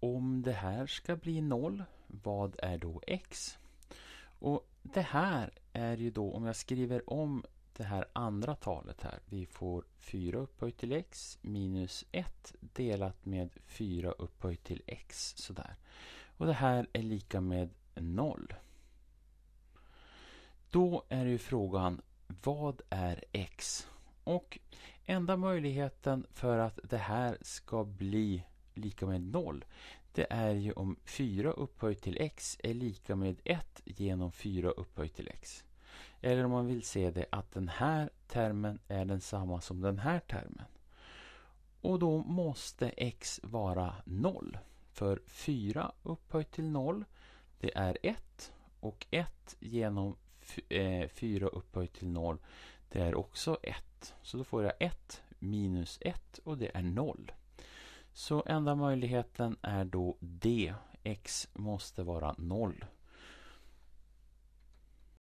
om det här ska bli noll, vad är då x? Och det här är ju då, om jag skriver om det här andra talet här. Vi får 4 upphöjt till x minus 1 delat med 4 upphöjt till x. Sådär. Och det här är lika med 0. Då är ju frågan, vad är x? Och enda möjligheten för att det här ska bli lika med 0 det är ju om 4 upphöjt till x är lika med 1 genom 4 upphöjt till x. Eller om man vill se det att den här termen är densamma som den här termen. Och då måste x vara 0. För 4 upphöjt till 0 det är 1 och 1 genom 4 eh, upphöjt till 0 det är också 1. Så då får jag 1 minus 1 och det är 0. Så enda möjligheten är då D. X måste vara 0.